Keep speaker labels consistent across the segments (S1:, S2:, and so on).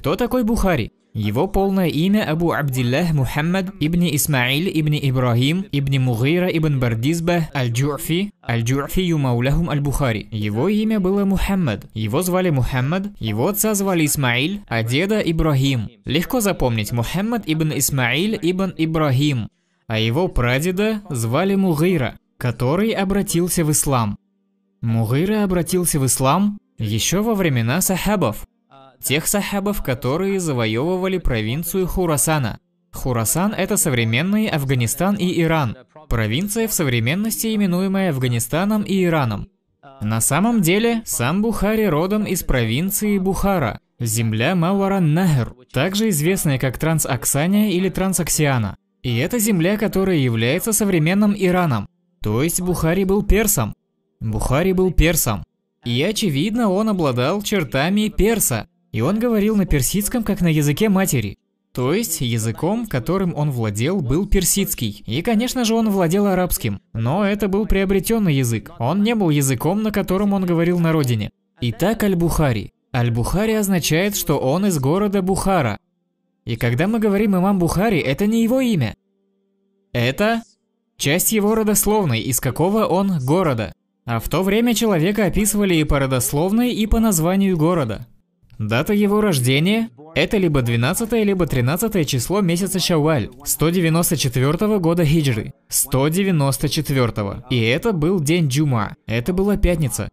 S1: Кто такой Бухари? Его полное имя Абу Абдиллах Мухаммад ибн Исмаиль ибн Ибрахим ибн Мугира ибн Бардизба Аль-Джуфи Аль-Джуфи Юмаулахум Аль-Бухари. Его имя было Мухаммад. Его звали Мухаммад, его отца звали Исмаиль, а деда Ибрахим. Легко запомнить Мухаммад ибн Исмаиль ибн Ибрахим, А его прадеда звали Мугира, который обратился в ислам. Мугира обратился в ислам еще во времена сахабов тех сахабов, которые завоевывали провинцию Хурасана. Хурасан – это современный Афганистан и Иран, провинция в современности, именуемая Афганистаном и Ираном. На самом деле, сам Бухари родом из провинции Бухара, земля Мауаран-Нахр, также известная как Трансаксания или Трансаксиана. И это земля, которая является современным Ираном. То есть Бухари был персом. Бухари был персом. И очевидно, он обладал чертами перса. И он говорил на персидском, как на языке матери. То есть языком, которым он владел, был персидский. И, конечно же, он владел арабским. Но это был приобретенный язык. Он не был языком, на котором он говорил на родине. Итак, Аль-Бухари. Аль-Бухари означает, что он из города Бухара. И когда мы говорим имам Бухари, это не его имя. Это часть его родословной, из какого он города. А в то время человека описывали и по родословной, и по названию города. Дата его рождения – это либо 12 либо 13 число месяца Шаваль, 194 года хиджры. 194 -го. И это был день Джума, это была пятница.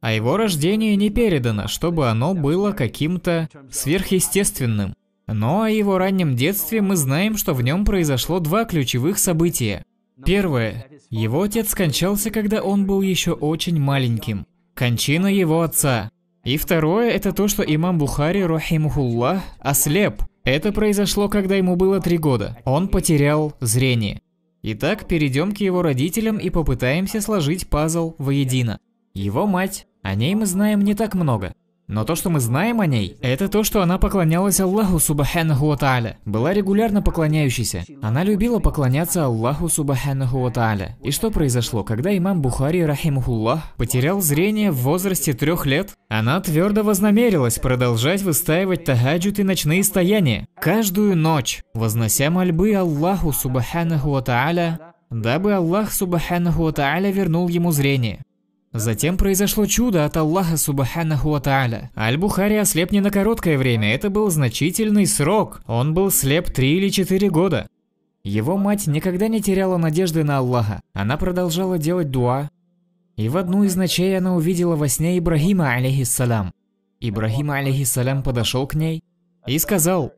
S1: А его рождение не передано, чтобы оно было каким-то сверхъестественным. Но о его раннем детстве мы знаем, что в нем произошло два ключевых события. Первое. Его отец скончался, когда он был еще очень маленьким. Кончина его отца. И второе, это то, что имам Бухари, рахимухуллах, ослеп. Это произошло, когда ему было три года. Он потерял зрение. Итак, перейдем к его родителям и попытаемся сложить пазл воедино. Его мать, о ней мы знаем не так много. Но то, что мы знаем о ней, это то, что она поклонялась Аллаху Субханаху Ва была регулярно поклоняющейся. Она любила поклоняться Аллаху Субханаху Ва И что произошло, когда имам Бухари, рахимухуллах, потерял зрение в возрасте трех лет? Она твердо вознамерилась продолжать выстаивать тагаджут и ночные стояния, каждую ночь, вознося мольбы Аллаху Субханаху Ва дабы Аллах Субханаху Ва вернул ему зрение. Затем произошло чудо от Аллаха Субханаху Ата'аля. Аль-Бухари ослеп не на короткое время, это был значительный срок. Он был слеп три или четыре года. Его мать никогда не теряла надежды на Аллаха. Она продолжала делать дуа. И в одну из ночей она увидела во сне Ибрахима алейхиссалям. Ибрахим алейхиссалям, подошел к ней и сказал,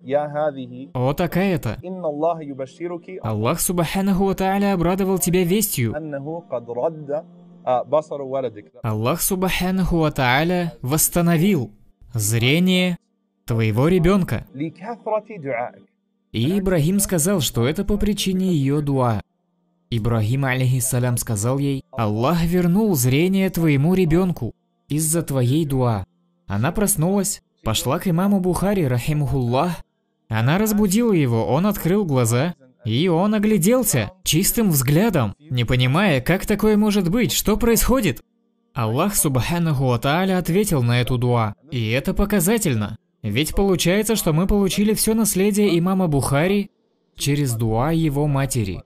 S1: «О, такая-то! Аллах Субханаху Ата'аля обрадовал тебя вестью, а Аллах Субханаху Ва Тааля восстановил зрение твоего ребенка.
S2: И
S1: Ибрагим сказал, что это по причине ее дуа. Ибрагим, алейхиссалям, сказал ей, «Аллах вернул зрение твоему ребенку из-за твоей дуа». Она проснулась, пошла к имаму Бухари, рахимухуллах. Она разбудила его, он открыл глаза, и он огляделся, чистым взглядом, не понимая, как такое может быть, что происходит. Аллах Субханаху Ата'аля ответил на эту дуа, и это показательно. Ведь получается, что мы получили все наследие имама Бухари через дуа его матери.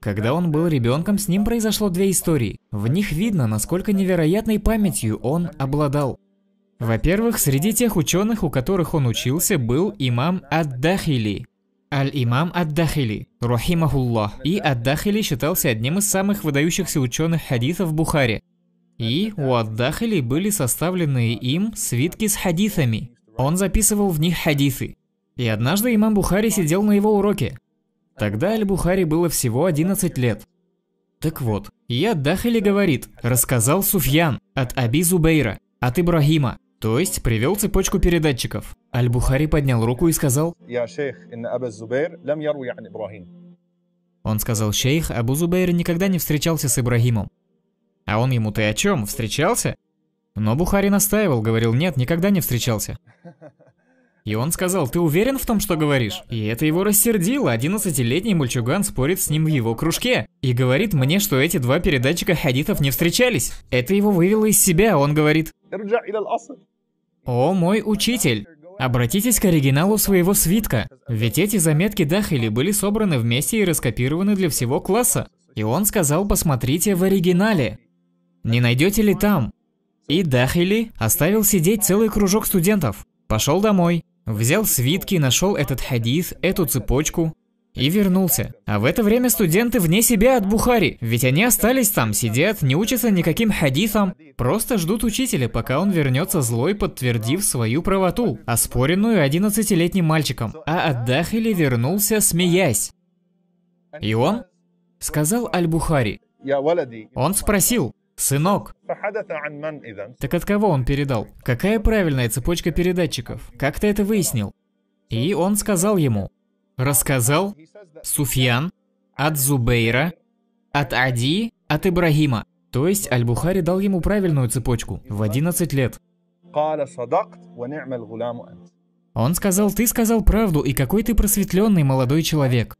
S1: Когда он был ребенком, с ним произошло две истории. В них видно, насколько невероятной памятью он обладал. Во-первых, среди тех ученых, у которых он учился, был имам Ад-Дахили, Аль-Имам Ад-Дахили, Рухимахуллах. И Ад-Дахили считался одним из самых выдающихся ученых хадисов в Бухаре. И у Ад-Дахили были составлены им свитки с хадисами. Он записывал в них хадисы. И однажды имам Бухари сидел на его уроке. Тогда Аль-Бухари было всего 11 лет. Так вот, и Ад-Дахили говорит, рассказал Суфьян от Аби Зубейра, от Ибрагима, то есть привел цепочку передатчиков. Аль-Бухари поднял руку и сказал, «Я шейх, Он сказал, шейх Абу Зубейр никогда не встречался с Ибрагимом. А он ему, ты о чем, встречался? Но Бухари настаивал, говорил, нет, никогда не встречался. И он сказал, ты уверен в том, что говоришь? И это его рассердило, 11-летний мальчуган спорит с ним в его кружке. И говорит мне, что эти два передатчика хадитов не встречались. Это его вывело из себя, он говорит. О, мой учитель! Обратитесь к оригиналу своего свитка, ведь эти заметки Дахили были собраны вместе и раскопированы для всего класса. И он сказал, посмотрите в оригинале. Не найдете ли там? И Дахили оставил сидеть целый кружок студентов. Пошел домой взял свитки, нашел этот хадис, эту цепочку и вернулся. А в это время студенты вне себя от Бухари, ведь они остались там, сидят, не учатся никаким хадисам, просто ждут учителя, пока он вернется злой, подтвердив свою правоту, оспоренную 11-летним мальчиком. А Аддахили вернулся, смеясь. И он сказал Аль-Бухари. Он спросил, «Сынок». Так от кого он передал? Какая правильная цепочка передатчиков? Как ты это выяснил? И он сказал ему. Рассказал Суфьян от Зубейра, от Ади, от Ибрагима. То есть Аль-Бухари дал ему правильную цепочку в 11 лет. Он сказал, ты сказал правду, и какой ты просветленный молодой человек.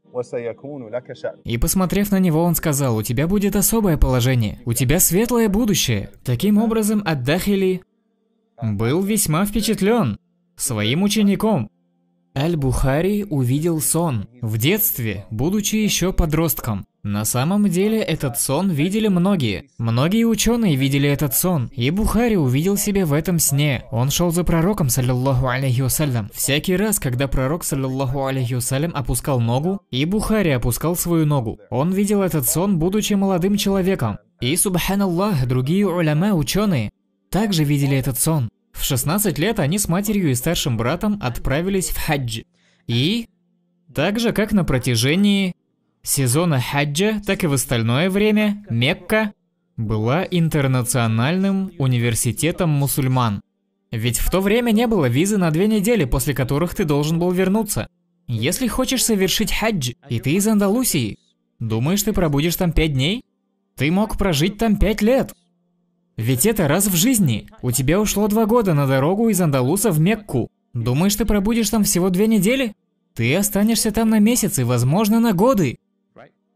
S1: И посмотрев на него, он сказал, у тебя будет особое положение, у тебя светлое будущее. Таким образом, Аддахили был весьма впечатлен своим учеником. Аль-Бухари увидел сон в детстве, будучи еще подростком. На самом деле этот сон видели многие. Многие ученые видели этот сон, и Бухари увидел себя в этом сне. Он шел за пророком, саллиллаху алейхи вассалям. Всякий раз, когда пророк, саллиллаху алейхи вассалям, опускал ногу, и Бухари опускал свою ногу. Он видел этот сон, будучи молодым человеком. И, субханаллах, другие уляма, ученые, также видели этот сон. В 16 лет они с матерью и старшим братом отправились в хадж. И, так же как на протяжении сезона хаджа, так и в остальное время Мекка была интернациональным университетом мусульман. Ведь в то время не было визы на две недели, после которых ты должен был вернуться. Если хочешь совершить хадж, и ты из Андалусии, думаешь, ты пробудешь там пять дней? Ты мог прожить там пять лет. Ведь это раз в жизни. У тебя ушло два года на дорогу из Андалуса в Мекку. Думаешь, ты пробудешь там всего две недели? Ты останешься там на месяц и, возможно, на годы.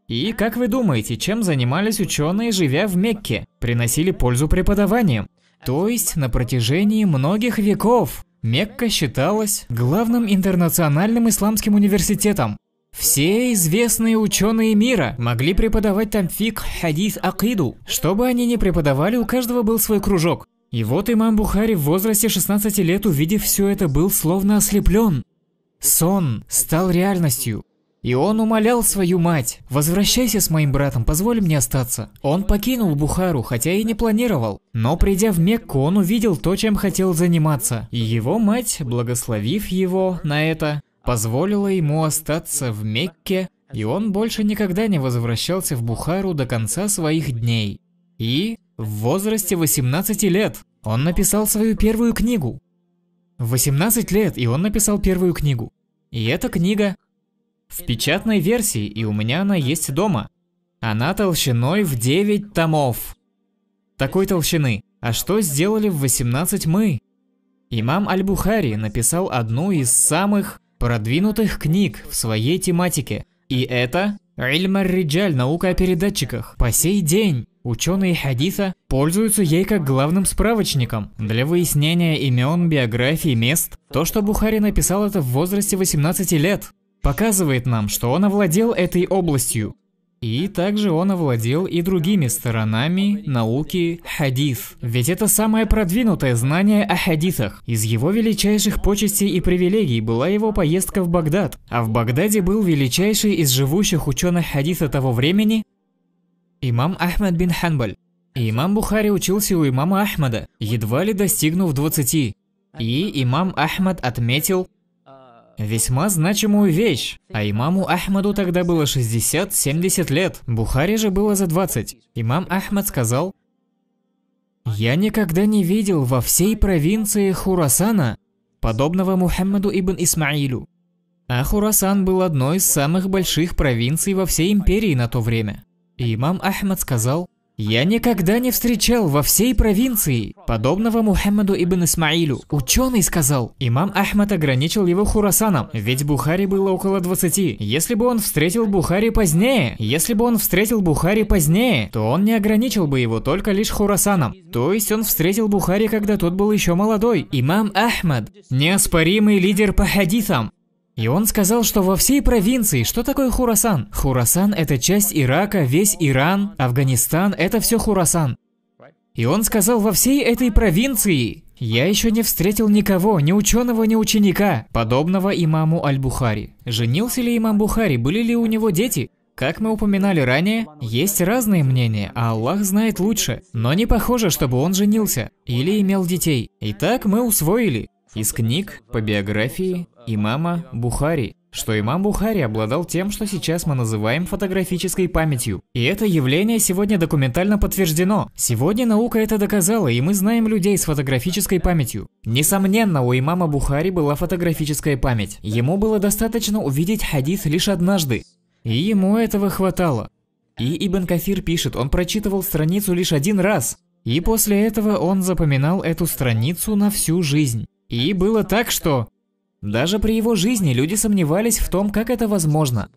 S1: И как вы думаете, чем занимались ученые, живя в Мекке? Приносили пользу преподаванием. То есть на протяжении многих веков Мекка считалась главным интернациональным исламским университетом. Все известные ученые мира могли преподавать там фик, хадис, акиду. Чтобы они не преподавали, у каждого был свой кружок. И вот имам Бухари в возрасте 16 лет, увидев все это, был словно ослеплен. Сон стал реальностью. И он умолял свою мать, возвращайся с моим братом, позволь мне остаться. Он покинул Бухару, хотя и не планировал. Но придя в Мекку, он увидел то, чем хотел заниматься. И его мать, благословив его на это, позволила ему остаться в Мекке, и он больше никогда не возвращался в Бухару до конца своих дней. И в возрасте 18 лет он написал свою первую книгу. 18 лет, и он написал первую книгу. И эта книга в печатной версии, и у меня она есть дома. Она толщиной в 9 томов. Такой толщины. А что сделали в 18 мы? Имам Аль-Бухари написал одну из самых продвинутых книг в своей тематике. И это Ильмар Риджаль, наука о передатчиках. По сей день ученые хадиса пользуются ей как главным справочником для выяснения имен, биографий, мест. То, что Бухари написал это в возрасте 18 лет показывает нам, что он овладел этой областью. И также он овладел и другими сторонами науки хадис. Ведь это самое продвинутое знание о хадисах. Из его величайших почестей и привилегий была его поездка в Багдад. А в Багдаде был величайший из живущих ученых хадиса того времени имам Ахмад бин Ханбаль. имам Бухари учился у имама Ахмада, едва ли достигнув 20. И имам Ахмад отметил, Весьма значимую вещь. А имаму Ахмаду тогда было 60-70 лет. Бухари же было за 20. Имам Ахмад сказал, «Я никогда не видел во всей провинции Хурасана подобного Мухаммаду ибн Исмаилю. А Хурасан был одной из самых больших провинций во всей империи на то время. И имам Ахмад сказал, я никогда не встречал во всей провинции подобного Мухаммаду ибн Исмаилю. Ученый сказал, имам Ахмад ограничил его Хурасаном, ведь Бухари было около 20. Если бы он встретил Бухари позднее, если бы он встретил Бухари позднее, то он не ограничил бы его только лишь Хурасаном. То есть он встретил Бухари, когда тот был еще молодой. Имам Ахмад, неоспоримый лидер по хадисам, и он сказал, что во всей провинции, что такое Хурасан? Хурасан – это часть Ирака, весь Иран, Афганистан – это все Хурасан. И он сказал, во всей этой провинции я еще не встретил никого, ни ученого, ни ученика, подобного имаму Аль-Бухари. Женился ли имам Бухари, были ли у него дети? Как мы упоминали ранее, есть разные мнения, а Аллах знает лучше, но не похоже, чтобы он женился или имел детей. Итак, мы усвоили из книг по биографии имама Бухари, что имам Бухари обладал тем, что сейчас мы называем фотографической памятью. И это явление сегодня документально подтверждено. Сегодня наука это доказала, и мы знаем людей с фотографической памятью. Несомненно, у имама Бухари была фотографическая память. Ему было достаточно увидеть хадис лишь однажды. И ему этого хватало. И Ибн Кафир пишет, он прочитывал страницу лишь один раз. И после этого он запоминал эту страницу на всю жизнь. И было так, что даже при его жизни люди сомневались в том, как это возможно.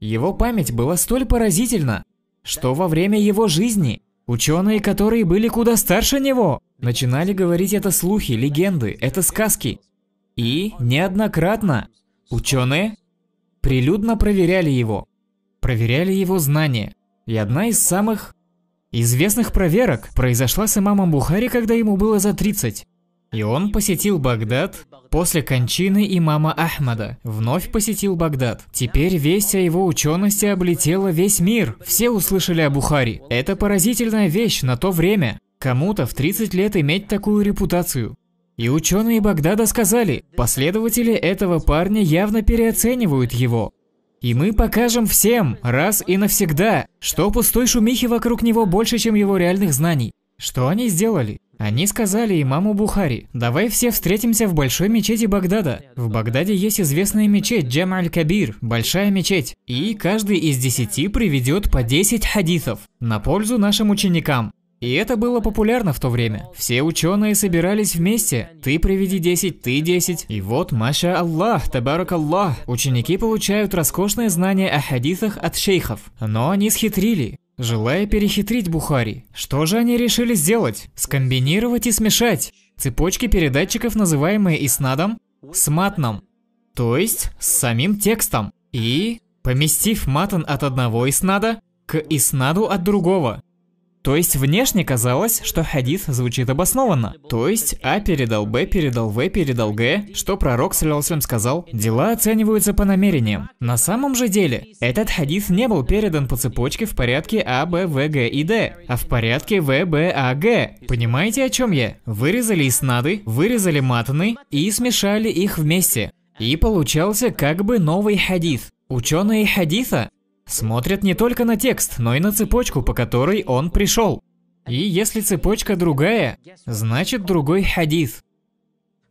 S1: Его память была столь поразительна, что во время его жизни ученые, которые были куда старше него, начинали говорить это слухи, легенды, это сказки. И неоднократно ученые прилюдно проверяли его, проверяли его знания. И одна из самых известных проверок произошла с имамом Бухари, когда ему было за 30. И он посетил Багдад После кончины имама Ахмада вновь посетил Багдад. Теперь весть о его учености облетела весь мир. Все услышали о Бухари. Это поразительная вещь на то время. Кому-то в 30 лет иметь такую репутацию. И ученые Багдада сказали, последователи этого парня явно переоценивают его. И мы покажем всем, раз и навсегда, что пустой шумихи вокруг него больше, чем его реальных знаний. Что они сделали? Они сказали имаму Бухари, давай все встретимся в большой мечети Багдада. В Багдаде есть известная мечеть Джам кабир большая мечеть. И каждый из десяти приведет по 10 хадисов на пользу нашим ученикам. И это было популярно в то время. Все ученые собирались вместе. Ты приведи 10, ты 10. И вот, маша Аллах, табарак Аллах. Ученики получают роскошное знание о хадисах от шейхов. Но они схитрили. Желая перехитрить Бухари, что же они решили сделать? Скомбинировать и смешать цепочки передатчиков, называемые иснадом, с матном, то есть с самим текстом. И, поместив матан от одного иснада к иснаду от другого, то есть внешне казалось, что хадис звучит обоснованно. То есть А передал Б, передал В, передал Г, что пророк, саллиллаху сказал, дела оцениваются по намерениям. На самом же деле, этот хадис не был передан по цепочке в порядке А, Б, В, Г и Д, а в порядке В, Б, А, Г. Понимаете, о чем я? Вырезали иснады, вырезали матаны и смешали их вместе. И получался как бы новый хадис. Ученые хадиса Смотрят не только на текст, но и на цепочку, по которой он пришел. И если цепочка другая, значит другой хадис.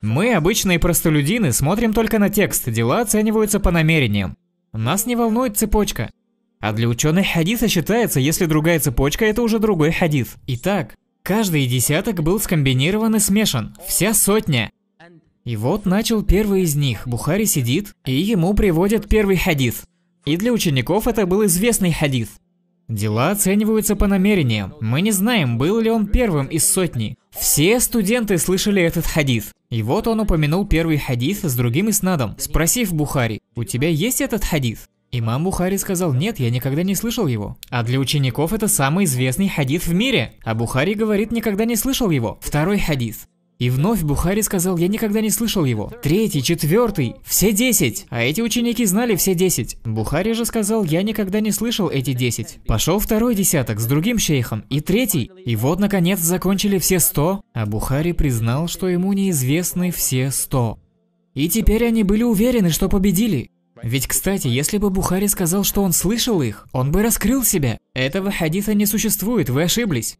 S1: Мы, обычные простолюдины, смотрим только на текст, дела оцениваются по намерениям. Нас не волнует цепочка. А для ученых хадиса считается, если другая цепочка, это уже другой хадис. Итак, каждый десяток был скомбинирован и смешан, вся сотня. И вот начал первый из них, Бухари сидит, и ему приводят первый хадис. И для учеников это был известный хадис. Дела оцениваются по намерениям. Мы не знаем, был ли он первым из сотни. Все студенты слышали этот хадис. И вот он упомянул первый хадис с другим иснадом, спросив Бухари, «У тебя есть этот хадис?» Имам Бухари сказал, нет, я никогда не слышал его. А для учеников это самый известный хадис в мире. А Бухари говорит, никогда не слышал его. Второй хадис. И вновь Бухари сказал, я никогда не слышал его. Третий, четвертый, все десять. А эти ученики знали все десять. Бухари же сказал, я никогда не слышал эти десять. Пошел второй десяток с другим шейхом и третий. И вот, наконец, закончили все сто. А Бухари признал, что ему неизвестны все сто. И теперь они были уверены, что победили. Ведь, кстати, если бы Бухари сказал, что он слышал их, он бы раскрыл себя. Этого хадиса не существует, вы ошиблись.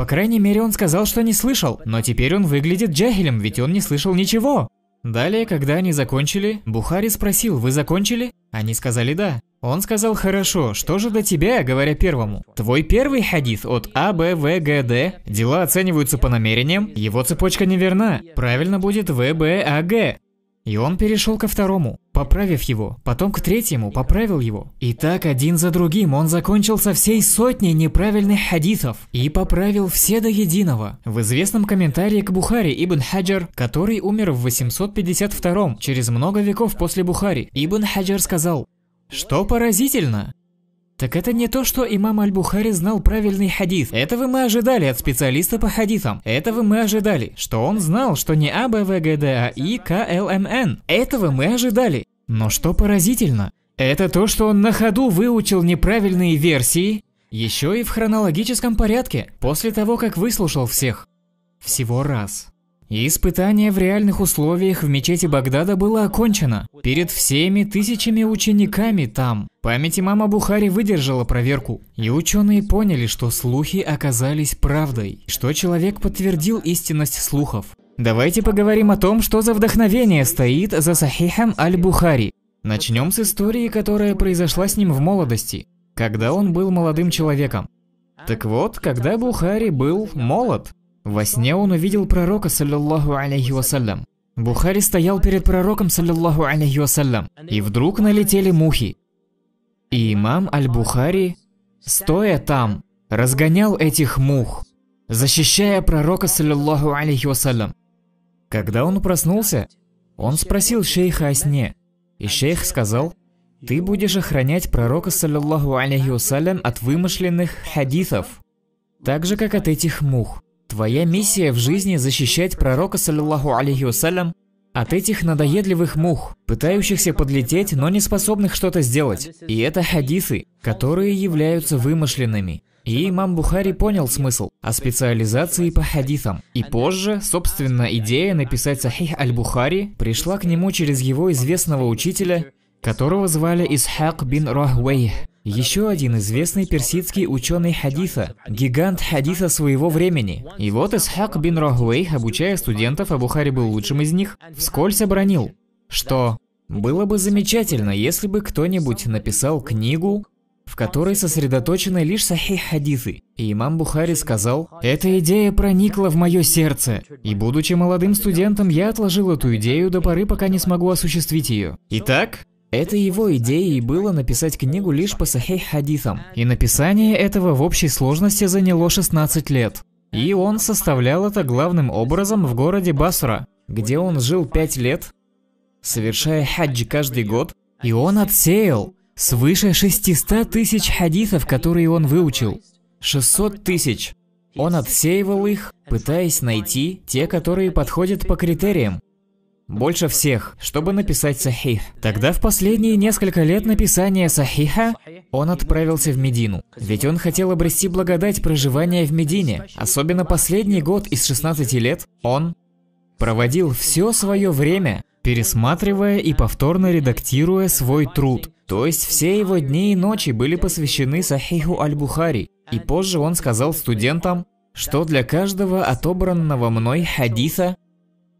S1: По крайней мере, он сказал, что не слышал, но теперь он выглядит джахилем, ведь он не слышал ничего. Далее, когда они закончили, Бухари спросил, вы закончили? Они сказали да. Он сказал, хорошо, что же до тебя, говоря первому? Твой первый хадис от А, Б, В, Г, Д. Дела оцениваются по намерениям, его цепочка неверна. Правильно будет В, Б, А, Г. И он перешел ко второму, поправив его, потом к третьему поправил его. И так один за другим он закончил со всей сотней неправильных хадисов и поправил все до единого. В известном комментарии к Бухари Ибн Хаджар, который умер в 852 через много веков после Бухари, Ибн Хаджар сказал, что поразительно, так это не то, что имам Аль-Бухари знал правильный хадис. Этого мы ожидали от специалиста по хадисам. Этого мы ожидали, что он знал, что не А, А, И, Этого мы ожидали. Но что поразительно, это то, что он на ходу выучил неправильные версии, еще и в хронологическом порядке, после того, как выслушал всех. Всего раз испытание в реальных условиях в мечети Багдада было окончено перед всеми тысячами учениками там. Память имама Бухари выдержала проверку, и ученые поняли, что слухи оказались правдой, что человек подтвердил истинность слухов. Давайте поговорим о том, что за вдохновение стоит за Сахихом Аль-Бухари. Начнем с истории, которая произошла с ним в молодости, когда он был молодым человеком. Так вот, когда Бухари был молод, во сне он увидел пророка, саллиллаху алейхи вассалям. Бухари стоял перед пророком, саллиллаху алейхи вассалям, и вдруг налетели мухи. И имам Аль-Бухари, стоя там, разгонял этих мух, защищая пророка, саллиллаху алейхи вассалям. Когда он проснулся, он спросил шейха о сне, и шейх сказал, «Ты будешь охранять пророка, саллиллаху алейхи вассалям, от вымышленных хадисов, так же, как от этих мух». Твоя миссия в жизни защищать пророка, саллиллаху алейхи вассалям, от этих надоедливых мух, пытающихся подлететь, но не способных что-то сделать. И это хадисы, которые являются вымышленными. И имам Бухари понял смысл о специализации по хадисам. И позже, собственно, идея написать Сахих Аль-Бухари пришла к нему через его известного учителя, которого звали Исхак бин Рахвейх. Еще один известный персидский ученый хадиса, гигант хадиса своего времени. И вот Исхак бин Рогуэй, обучая студентов, а Бухари был лучшим из них, вскользь обронил, что было бы замечательно, если бы кто-нибудь написал книгу, в которой сосредоточены лишь сахи хадисы. И имам Бухари сказал, «Эта идея проникла в мое сердце, и будучи молодым студентом, я отложил эту идею до поры, пока не смогу осуществить ее». Итак, это его идеей было написать книгу лишь по сахей хадитам. И написание этого в общей сложности заняло 16 лет. И он составлял это главным образом в городе Басра, где он жил 5 лет, совершая хаджи каждый год, и он отсеял свыше 600 тысяч хадитов, которые он выучил. 600 тысяч. Он отсеивал их, пытаясь найти те, которые подходят по критериям. Больше всех, чтобы написать сахих. Тогда в последние несколько лет написания сахиха он отправился в Медину. Ведь он хотел обрести благодать проживания в Медине. Особенно последний год из 16 лет он проводил все свое время, пересматривая и повторно редактируя свой труд. То есть все его дни и ночи были посвящены Сахиху Аль-Бухари. И позже он сказал студентам, что для каждого отобранного мной хадиса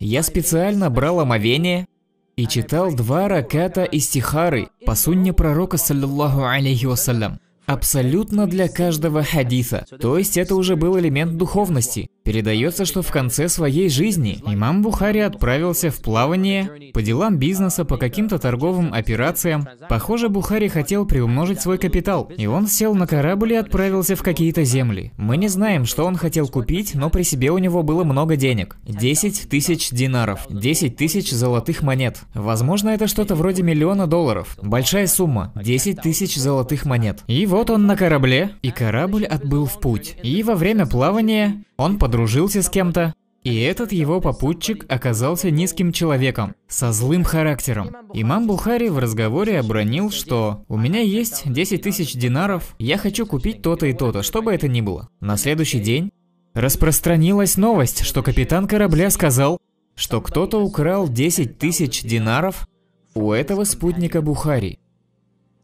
S1: я специально брал омовение и читал два раката и стихары по сунне пророка, саллиллаху алейхи вассалям. Абсолютно для каждого хадиса. То есть это уже был элемент духовности. Передается, что в конце своей жизни имам Бухари отправился в плавание по делам бизнеса, по каким-то торговым операциям. Похоже, Бухари хотел приумножить свой капитал, и он сел на корабль и отправился в какие-то земли. Мы не знаем, что он хотел купить, но при себе у него было много денег. 10 тысяч динаров, 10 тысяч золотых монет. Возможно, это что-то вроде миллиона долларов. Большая сумма, 10 тысяч золотых монет. И вот он на корабле, и корабль отбыл в путь. И во время плавания он подруг подружился с кем-то, и этот его попутчик оказался низким человеком, со злым характером. Имам Бухари в разговоре обронил, что «У меня есть 10 тысяч динаров, я хочу купить то-то и то-то, что бы это ни было». На следующий день распространилась новость, что капитан корабля сказал, что кто-то украл 10 тысяч динаров у этого спутника Бухари.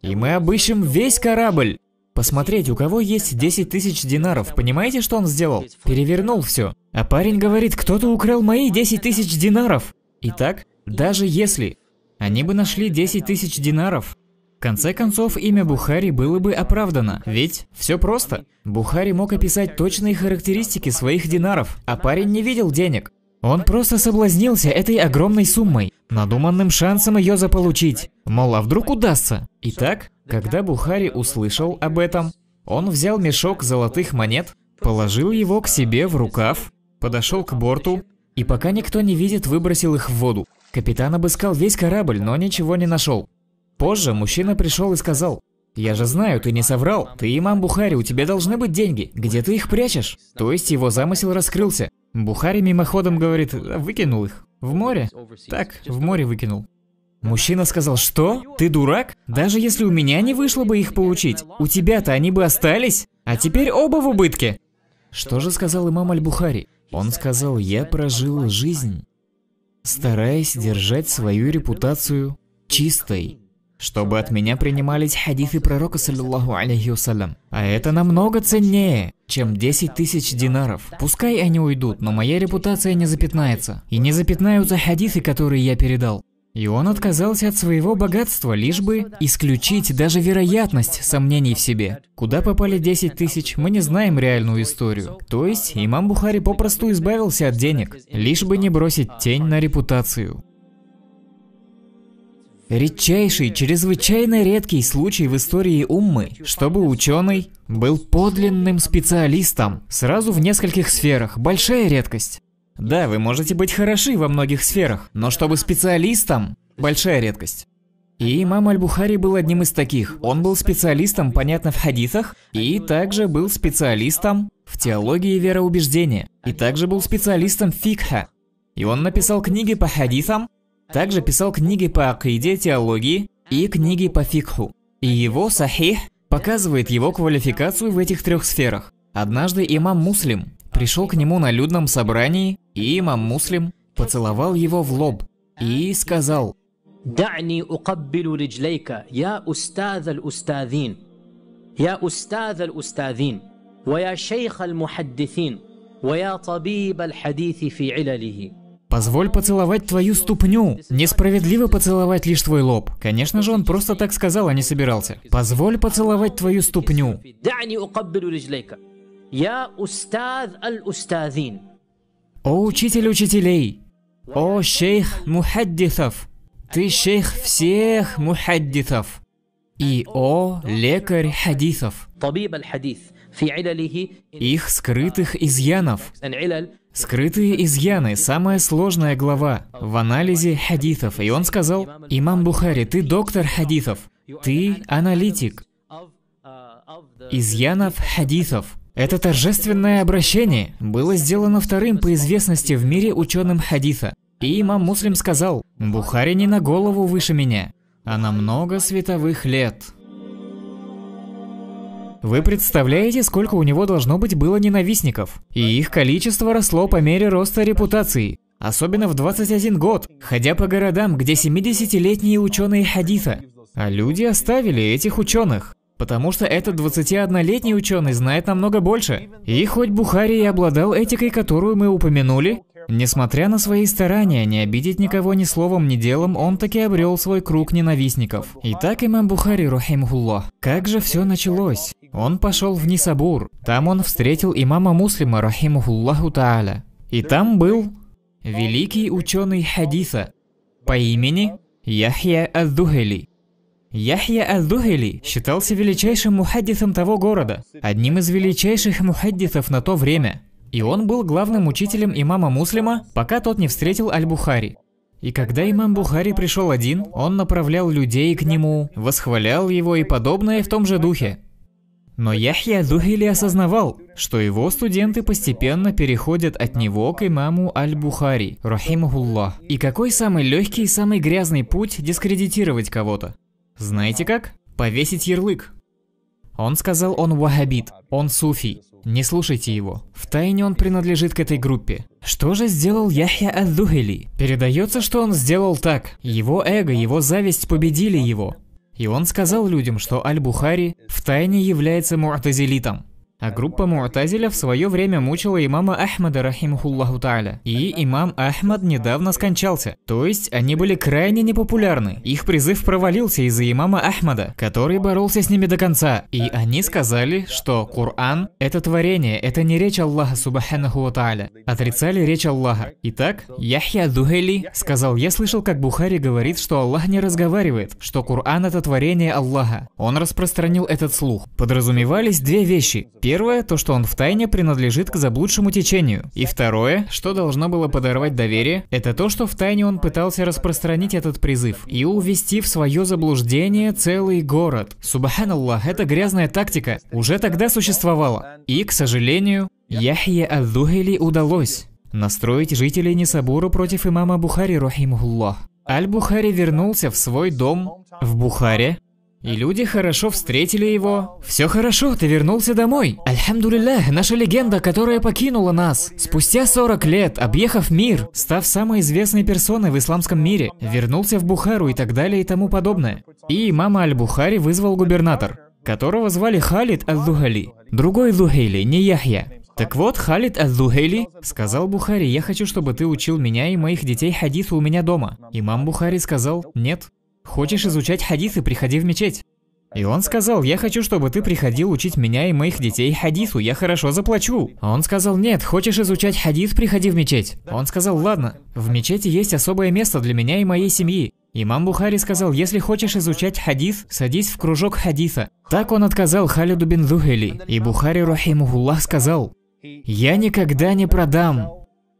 S1: И мы обыщем весь корабль, посмотреть, у кого есть 10 тысяч динаров. Понимаете, что он сделал? Перевернул все. А парень говорит, кто-то украл мои 10 тысяч динаров. Итак, даже если они бы нашли 10 тысяч динаров, в конце концов, имя Бухари было бы оправдано, ведь все просто. Бухари мог описать точные характеристики своих динаров, а парень не видел денег. Он просто соблазнился этой огромной суммой, надуманным шансом ее заполучить. Мол, а вдруг удастся? Итак, когда Бухари услышал об этом, он взял мешок золотых монет, положил его к себе в рукав, подошел к борту и пока никто не видит, выбросил их в воду. Капитан обыскал весь корабль, но ничего не нашел. Позже мужчина пришел и сказал, «Я же знаю, ты не соврал. Ты имам Бухари, у тебя должны быть деньги. Где ты их прячешь?» То есть его замысел раскрылся. Бухари мимоходом говорит, «Выкинул их». «В море?» «Так, в море выкинул». Мужчина сказал, что? Ты дурак? Даже если у меня не вышло бы их получить, у тебя-то они бы остались, а теперь оба в убытке. Что же сказал имам Аль-Бухари? Он сказал, я прожил жизнь, стараясь держать свою репутацию чистой, чтобы от меня принимались хадисы пророка, саллиллаху алейхи вассалям. А это намного ценнее, чем 10 тысяч динаров. Пускай они уйдут, но моя репутация не запятнается. И не запятнаются хадисы, которые я передал. И он отказался от своего богатства, лишь бы исключить даже вероятность сомнений в себе. Куда попали 10 тысяч, мы не знаем реальную историю. То есть имам Бухари попросту избавился от денег, лишь бы не бросить тень на репутацию. Редчайший, чрезвычайно редкий случай в истории Уммы, чтобы ученый был подлинным специалистом сразу в нескольких сферах. Большая редкость. Да, вы можете быть хороши во многих сферах, но чтобы специалистом – большая редкость. И имам Аль-Бухари был одним из таких. Он был специалистом, понятно, в хадисах, и также был специалистом в теологии вероубеждения, и также был специалистом фикха. И он написал книги по хадисам, также писал книги по акиде, теологии и книги по фикху. И его сахих показывает его квалификацию в этих трех сферах. Однажды имам Муслим пришел к нему на людном собрании, и имам Муслим поцеловал его в лоб и сказал «Дани укаббилу риджлейка, я устаз аль-устазин, я устаз аль-устазин, ва шейх
S2: аль-мухаддисин, ва табиб аль-хадиси фи илалихи».
S1: Позволь поцеловать твою ступню. Несправедливо поцеловать лишь твой лоб. Конечно же, он просто так сказал, а не собирался. Позволь поцеловать твою ступню. Я устаз аль-устазин. О учитель учителей! О шейх мухаддисов! Ты шейх всех мухаддисов! И о лекарь хадисов! Их скрытых изъянов. Скрытые изъяны – самая сложная глава в анализе хадисов. И он сказал, «Имам Бухари, ты доктор хадисов, ты аналитик а, изъянов хадисов». Это торжественное обращение было сделано вторым по известности в мире ученым хадиса. И имам Муслим сказал, «Бухари не на голову выше меня, а на много световых лет». Вы представляете, сколько у него должно быть было ненавистников? И их количество росло по мере роста репутации. Особенно в 21 год, ходя по городам, где 70-летние ученые хадиса. А люди оставили этих ученых. Потому что этот 21-летний ученый знает намного больше. И хоть Бухари и обладал этикой, которую мы упомянули, несмотря на свои старания не обидеть никого ни словом, ни делом, он таки обрел свой круг ненавистников. Итак, имам Бухари, рухимхулло, как же все началось? Он пошел в Нисабур. Там он встретил имама Муслима, рахимухуллаху тааля. И там был великий ученый хадиса по имени Яхья Аздухели. Яхья Аль-Духили считался величайшим мухаддисом того города, одним из величайших мухаддисов на то время. И он был главным учителем имама Муслима, пока тот не встретил Аль-Бухари. И когда имам Бухари пришел один, он направлял людей к нему, восхвалял его и подобное в том же духе. Но Яхья Духили осознавал, что его студенты постепенно переходят от него к имаму Аль-Бухари, рахимахуллах. И какой самый легкий и самый грязный путь дискредитировать кого-то? Знаете как? Повесить ярлык. Он сказал, он вахабит, он суфий. Не слушайте его. В тайне он принадлежит к этой группе. Что же сделал Яхья ад Передается, что он сделал так. Его эго, его зависть победили его. И он сказал людям, что Аль-Бухари в тайне является муртазилитом. А группа Му'тазиля в свое время мучила имама Ахмада, рахимхуллаху та'аля. И имам Ахмад недавно скончался. То есть они были крайне непопулярны. Их призыв провалился из-за имама Ахмада, который боролся с ними до конца. И они сказали, что Коран – это творение, это не речь Аллаха, субханаху Таля, Отрицали речь Аллаха. Итак, Яхья Дуэли сказал, я слышал, как Бухари говорит, что Аллах не разговаривает, что Коран – это творение Аллаха. Он распространил этот слух. Подразумевались две вещи – Первое, то, что он втайне принадлежит к заблудшему течению. И второе, что должно было подорвать доверие, это то, что втайне он пытался распространить этот призыв и увести в свое заблуждение целый город. Субханаллах, эта грязная тактика уже тогда существовала. И, к сожалению, Яхье Аддухили удалось настроить жителей Несабура против имама Бухари, рахимуллах. Аль-Бухари вернулся в свой дом в Бухаре и люди хорошо встретили его. Все хорошо, ты вернулся домой. Альхамдулиллах, наша легенда, которая покинула нас. Спустя 40 лет, объехав мир, став самой известной персоной в исламском мире, вернулся в Бухару и так далее и тому подобное. И мама Аль-Бухари вызвал губернатор, которого звали Халид Аль-Духали. Другой Лухейли, не Яхья. Так вот, Халид Аль-Духейли сказал Бухари, я хочу, чтобы ты учил меня и моих детей хадису у меня дома. Имам Бухари сказал, нет, «Хочешь изучать хадисы, приходи в мечеть». И он сказал, я хочу, чтобы ты приходил учить меня и моих детей хадису, я хорошо заплачу. А он сказал, нет, хочешь изучать хадис, приходи в мечеть. Он сказал, ладно, в мечети есть особое место для меня и моей семьи. Имам Бухари сказал, если хочешь изучать хадис, садись в кружок хадиса. Так он отказал Халиду бин Зухели, и Бухари Рахимухуллах сказал, «Я никогда не продам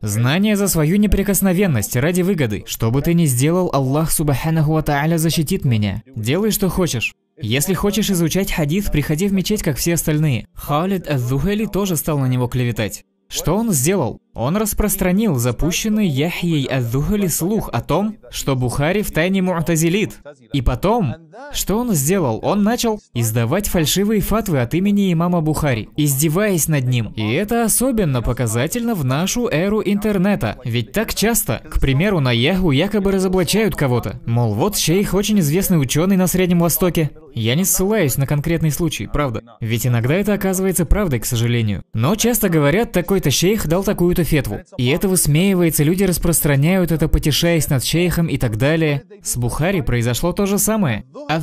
S1: Знание за свою неприкосновенность ради выгоды. Что бы ты ни сделал, Аллах Субханаху Ва защитит меня. Делай, что хочешь. Если хочешь изучать хадис, приходи в мечеть, как все остальные. Халид Аз-Зухели тоже стал на него клеветать. Что он сделал? Он распространил запущенный Яхьей Аддухали слух о том, что Бухари в тайне му'тазилит. И потом, что он сделал? Он начал издавать фальшивые фатвы от имени имама Бухари, издеваясь над ним. И это особенно показательно в нашу эру интернета, ведь так часто, к примеру, на Яху якобы разоблачают кого-то. Мол, вот шейх очень известный ученый на Среднем Востоке. Я не ссылаюсь на конкретный случай, правда. Ведь иногда это оказывается правдой, к сожалению. Но часто говорят, такой-то шейх дал такую-то фетву. И это высмеивается, люди распространяют это, потешаясь над шейхом и так далее. С Бухари произошло то же самое. ад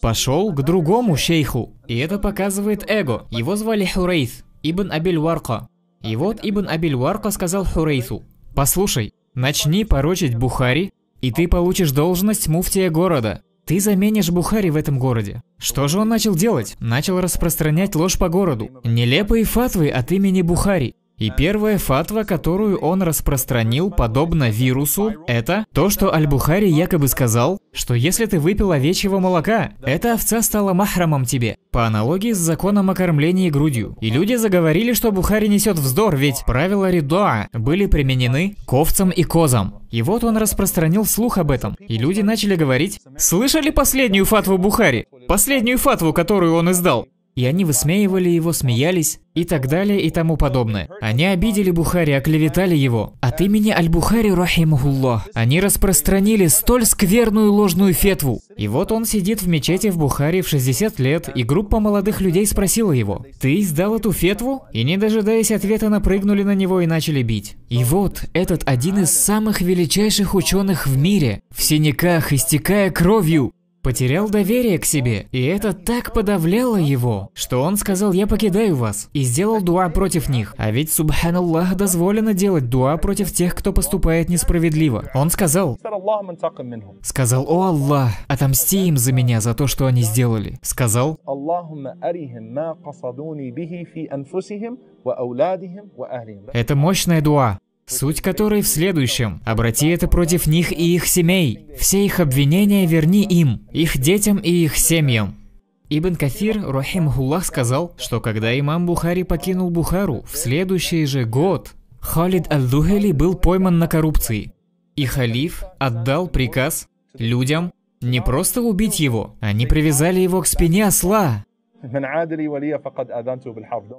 S1: пошел к другому шейху. И это показывает эго. Его звали Хурейс, Ибн Абиль Варка. И вот Ибн Абиль Варка сказал Хурейсу, «Послушай, начни порочить Бухари, и ты получишь должность муфтия города. Ты заменишь Бухари в этом городе. Что же он начал делать? Начал распространять ложь по городу. Нелепые фатвы от имени Бухари. И первая фатва, которую он распространил, подобно вирусу, это то, что Аль-Бухари якобы сказал, что если ты выпил овечьего молока, эта овца стала махрамом тебе, по аналогии с законом о кормлении грудью. И люди заговорили, что Бухари несет вздор, ведь правила Ридуа были применены к овцам и козам. И вот он распространил слух об этом, и люди начали говорить, «Слышали последнюю фатву Бухари? Последнюю фатву, которую он издал? и они высмеивали его, смеялись и так далее и тому подобное. Они обидели Бухари, оклеветали его. От имени Аль-Бухари, рахимахуллах, они распространили столь скверную ложную фетву. И вот он сидит в мечети в Бухаре в 60 лет, и группа молодых людей спросила его, «Ты издал эту фетву?» И не дожидаясь ответа, напрыгнули на него и начали бить. И вот этот один из самых величайших ученых в мире, в синяках, истекая кровью, Потерял доверие к себе, и это так подавляло его, что он сказал «я покидаю вас» и сделал дуа против них. А ведь, субханаллах, дозволено делать дуа против тех, кто поступает несправедливо. Он сказал, сказал «О Аллах, отомсти им за меня, за то, что они сделали». Сказал, это мощная дуа суть которой в следующем. Обрати это против них и их семей. Все их обвинения верни им, их детям и их семьям. Ибн Кафир, рахимхуллах, сказал, что когда имам Бухари покинул Бухару в следующий же год, Халид аль-Духели был пойман на коррупции. И халиф отдал приказ людям не просто убить его, они привязали его к спине осла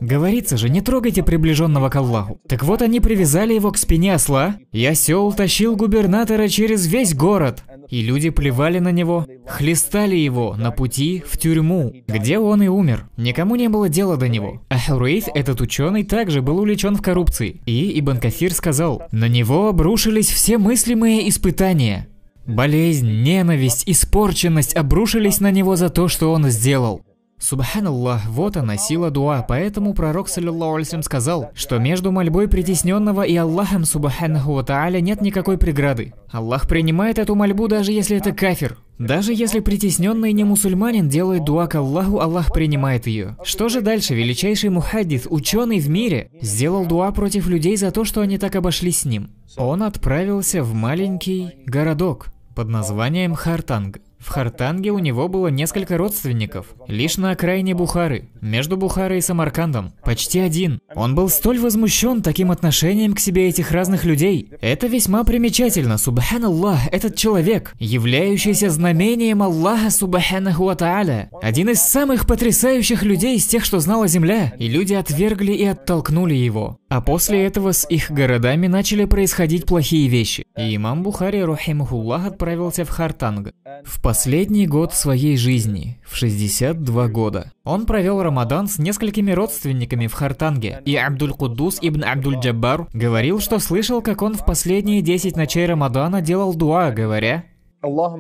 S1: Говорится же, не трогайте приближенного к Аллаху. Так вот они привязали его к спине осла, и осел тащил губернатора через весь город. И люди плевали на него, хлестали его на пути в тюрьму, где он и умер. Никому не было дела до него. А Хурейф, этот ученый, также был увлечен в коррупции. И Ибн Кафир сказал, на него обрушились все мыслимые испытания. Болезнь, ненависть, испорченность обрушились на него за то, что он сделал. Субханаллах, вот она, сила дуа. Поэтому пророк, саллиллаху алейсим, сказал, что между мольбой притесненного и Аллахом, субханаху ва нет никакой преграды. Аллах принимает эту мольбу, даже если это кафир. Даже если притесненный не мусульманин делает дуа к Аллаху, Аллах принимает ее. Что же дальше? Величайший мухаддис, ученый в мире, сделал дуа против людей за то, что они так обошлись с ним. Он отправился в маленький городок под названием Хартанг. В Хартанге у него было несколько родственников, лишь на окраине Бухары, между Бухарой и Самаркандом, почти один. Он был столь возмущен таким отношением к себе этих разных людей. Это весьма примечательно, субханаллах, этот человек, являющийся знамением Аллаха субханаху атааля, один из самых потрясающих людей из тех, что знала Земля, и люди отвергли и оттолкнули его. А после этого с их городами начали происходить плохие вещи, и имам Бухари Рахимахуллах отправился в Хартанг. В последний год своей жизни, в 62 года, он провел Рамадан с несколькими родственниками в Хартанге, и Абдуль-Кудус ибн Абдуль-Джаббар говорил, что слышал, как он в последние 10 ночей Рамадана делал дуа, говоря «О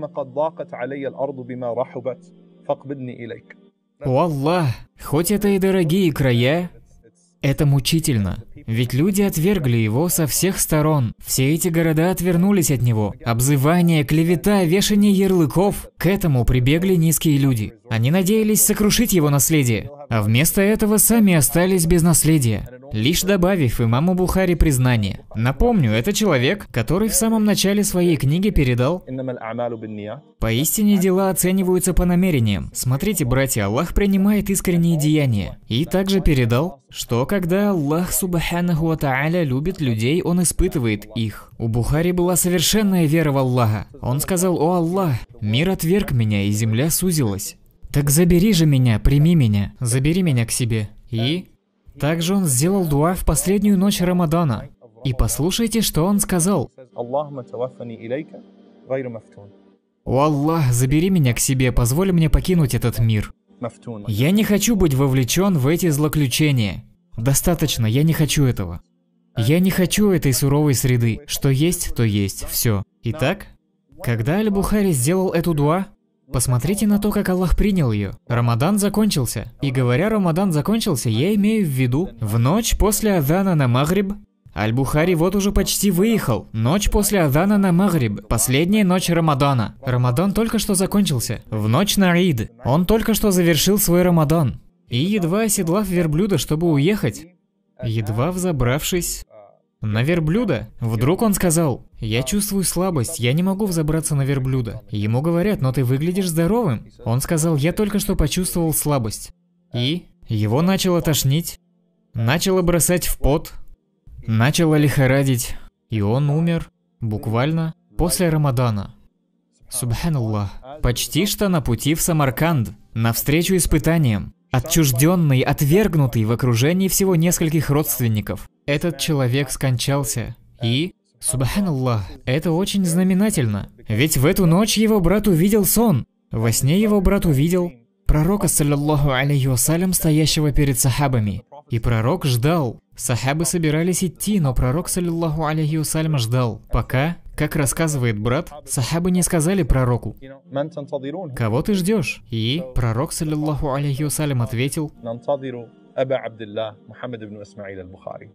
S1: Аллах, хоть это и дорогие края, это мучительно. Ведь люди отвергли его со всех сторон. Все эти города отвернулись от него. Обзывание, клевета, вешание ярлыков. К этому прибегли низкие люди. Они надеялись сокрушить его наследие. А вместо этого сами остались без наследия, лишь добавив имаму Бухари признание. Напомню, это человек, который в самом начале своей книги передал «Поистине дела оцениваются по намерениям. Смотрите, братья, Аллах принимает искренние деяния». И также передал, что когда Аллах Субханаху Тааля любит людей, Он испытывает их. У Бухари была совершенная вера в Аллаха. Он сказал «О Аллах, мир отверг меня, и земля сузилась». «Так забери же меня, прими меня, забери меня к себе». И? Также он сделал дуа в последнюю ночь Рамадана. И послушайте, что он сказал. «О Аллах, забери меня к себе, позволь мне покинуть этот мир. Я не хочу быть вовлечен в эти злоключения. Достаточно, я не хочу этого. Я не хочу этой суровой среды. Что есть, то есть. Все. Итак, когда Аль-Бухари сделал эту дуа, Посмотрите на то, как Аллах принял ее. Рамадан закончился. И говоря «Рамадан закончился», я имею в виду, в ночь после Адана на Магриб Аль-Бухари вот уже почти выехал. Ночь после Адана на Магриб. Последняя ночь Рамадана. Рамадан только что закончился. В ночь на Аид. Он только что завершил свой Рамадан. И едва оседлав верблюда, чтобы уехать, едва взобравшись на верблюда? Вдруг он сказал, я чувствую слабость, я не могу взобраться на верблюда. Ему говорят, но ты выглядишь здоровым. Он сказал, я только что почувствовал слабость. И? Его начало тошнить, начало бросать в пот, начало лихорадить. И он умер, буквально, после Рамадана. Субханаллах. Почти что на пути в Самарканд, навстречу испытаниям. Отчужденный, отвергнутый в окружении всего нескольких родственников этот человек скончался. И, субханаллах, это очень знаменательно. Ведь в эту ночь его брат увидел сон. Во сне его брат увидел пророка, саллиллаху алейхи вассалям, стоящего перед сахабами. И пророк ждал. Сахабы собирались идти, но пророк, саллиллаху алейхи вассалям, ждал, пока как рассказывает брат, сахабы не сказали пророку, «Кого ты ждешь?» И пророк, саллиллаху алейхи вассалям, ответил,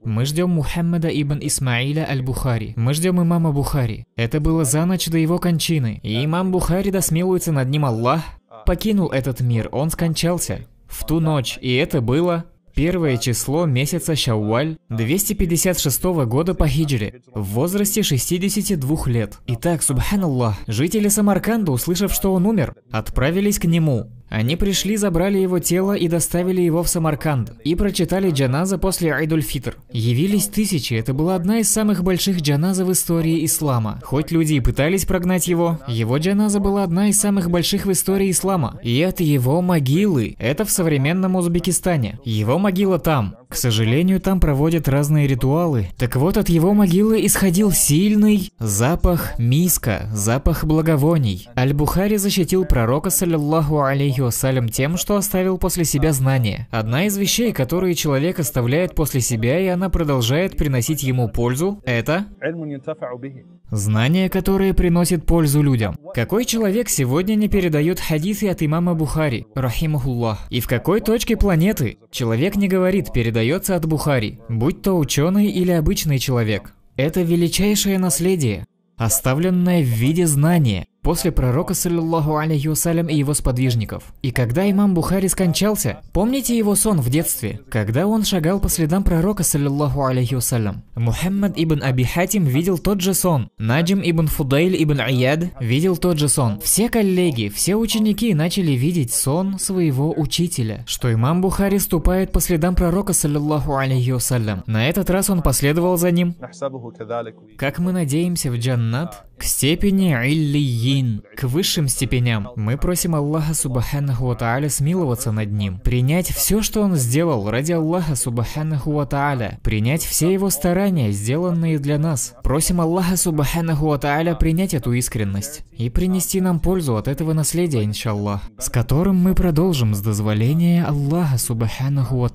S1: мы ждем Мухаммада ибн Исмаиля аль-Бухари. Мы ждем имама Бухари. Это было за ночь до его кончины. И имам Бухари, да над ним Аллах, покинул этот мир, он скончался. В ту ночь, и это было первое число месяца Шауаль 256 года по хиджре, в возрасте 62 лет. Итак, субханаллах, жители Самарканда, услышав, что он умер, отправились к нему. Они пришли, забрали его тело и доставили его в Самарканд. И прочитали джаназа после Айдульфитр. Явились тысячи, это была одна из самых больших джаназа в истории ислама. Хоть люди и пытались прогнать его, его джаназа была одна из самых больших в истории ислама. И это его могилы. Это в современном Узбекистане. Его могила там. К сожалению, там проводят разные ритуалы. Так вот, от его могилы исходил сильный запах миска, запах благовоний. Аль-Бухари защитил пророка, саллиллаху алейхи Салям тем, что оставил после себя знания. Одна из вещей, которые человек оставляет после себя, и она продолжает приносить ему пользу, это знания, которые приносят пользу людям. Какой человек сегодня не передает хадисы от имама Бухари, рахимахуллах? И в какой точке планеты человек не говорит, передается от Бухари, будь то ученый или обычный человек? Это величайшее наследие, оставленное в виде знания – после пророка, саллиллаху алейхи вассалям, и его сподвижников. И когда имам Бухари скончался, помните его сон в детстве, когда он шагал по следам пророка, саллиллаху алейхи вассалям. Мухаммад ибн Аби Хатим видел тот же сон. Наджим ибн Фудайль ибн Айяд видел тот же сон. Все коллеги, все ученики начали видеть сон своего учителя, что имам Бухари ступает по следам пророка, саллиллаху алейхи вассалям. На этот раз он последовал за ним. Как мы надеемся в джаннат, к степени Иллиин, к высшим степеням. Мы просим Аллаха Субханаху Ва смиловаться над ним, принять все, что он сделал ради Аллаха Субханаху Ва принять все его старания, сделанные для нас. Просим Аллаха Субханаху Ва принять эту искренность и принести нам пользу от этого наследия, иншаллах, с которым мы продолжим с дозволения Аллаха Субханаху Ва